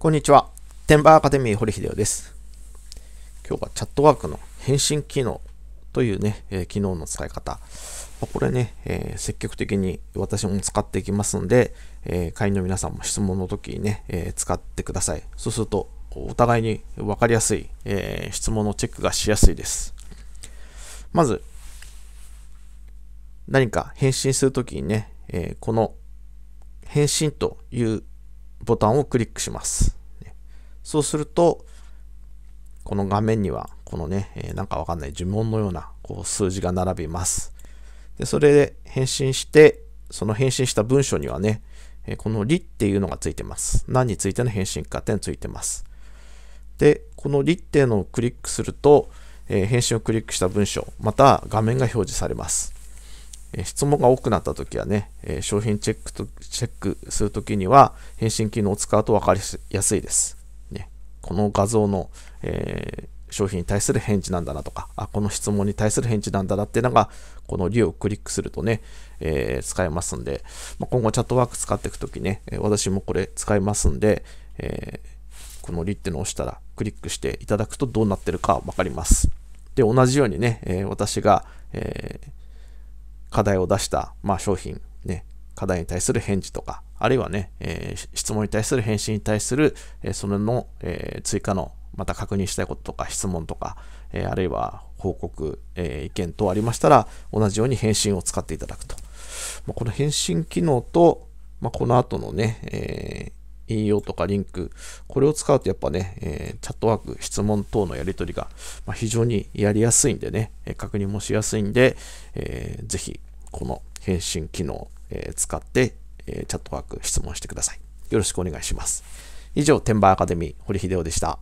こんにちは。テンバーアカデミー堀秀夫です。今日はチャットワークの返信機能というね、えー、機能の使い方。これね、えー、積極的に私も使っていきますので、えー、会員の皆さんも質問の時にね、え使ってください。そうすると、お互いに分かりやすい、え質問のチェックがしやすいです。まず、何か返信するときにね、えこの返信というボタンをクリックします。そうすると、この画面には、このね、えー、なんかわかんない呪文のようなこう数字が並びます。で、それで返信して、その返信した文章にはね、えー、このりっていうのがついてます。何についての返信かってついてます。で、このりっていうのをクリックすると、えー、返信をクリックした文章、また画面が表示されます。え質問が多くなった時はね、え商品チェックと、チェックする時には、返信機能を使うと分かりやすいです。ね、この画像の、えー商品に対する返事なんだなとか、あ、この質問に対する返事なんだなっていうのが、この理をクリックするとね、えー、使えますんで、まあ、今後チャットワーク使っていくときね、私もこれ使いますんで、えー、このリってのを押したらクリックしていただくとどうなってるか分かります。で、同じようにね、えー、私が、えー課題を出した、まあ、商品、ね、課題に対する返事とか、あるいはね、えー、質問に対する返信に対する、えー、それの、えー、追加の、また確認したいこととか、質問とか、えあるいは報告、え意見等ありましたら、同じように返信を使っていただくと。まあ、この返信機能と、まあ、この後のね、え引用とかリンク、これを使うとやっぱね、えー、チャットワーク、質問等のやり取りが、まあ、非常にやりやすいんでね、え確認もしやすいんで、えー、ぜひこの返信機能、えー、使って、えチャットワーク質問してください。よろしくお願いします。以上、テンバーアカデミー、堀秀夫でした。